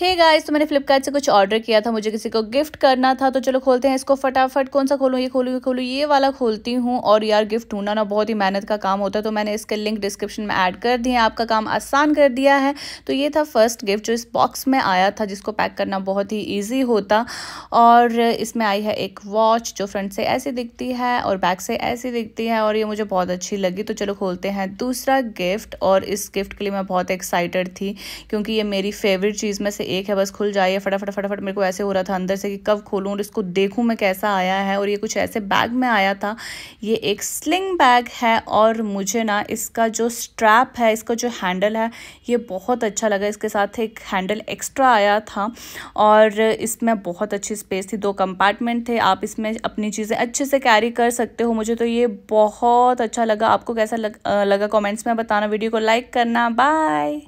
hey guys तो मैंने फ्लिपकार्ट से कुछ ऑर्डर किया था मुझे किसी को गिफ्ट करना था तो चलो खोलते हैं इसको फटाफट कौन सा खोलूँ ये खोलूँ ये खोलूँ ये वाला खोलती हूँ और यार गिफ्ट ढूंढना ना बहुत ही मेहनत का काम होता है तो मैंने इसके लिंक डिस्क्रिप्शन में ऐड कर दिए आपका काम आसान कर दिया है तो ये था फर्स्ट गिफ्ट जो इस बॉक्स में आया था जिसको पैक करना बहुत ही ईजी होता और इसमें आई है एक वॉच जो फ्रंट से ऐसी दिखती है और बैक से ऐसी दिखती है और ये मुझे बहुत अच्छी लगी तो चलो खोलते हैं दूसरा गिफ्ट और इस गिफ्ट के लिए मैं बहुत एक्साइटेड थी क्योंकि ये मेरी फेवरेट चीज़ में से से एक है बस खुल जाइए फटाफट फटाफट मेरे को ऐसे हो रहा था अंदर से कि कब खोलूँ और इसको देखूँ मैं कैसा आया है और ये कुछ ऐसे बैग में आया था ये एक स्लिंग बैग है और मुझे ना इसका जो स्ट्रैप है इसका जो हैंडल है ये बहुत अच्छा लगा इसके साथ एक हैंडल एक्स्ट्रा आया था और इसमें बहुत अच्छी स्पेस थी दो कंपार्टमेंट थे आप इसमें अपनी चीज़ें अच्छे से कैरी कर सकते हो मुझे तो ये बहुत अच्छा लगा आपको कैसा लग, लगा कमेंट्स में बताना वीडियो को लाइक करना बाय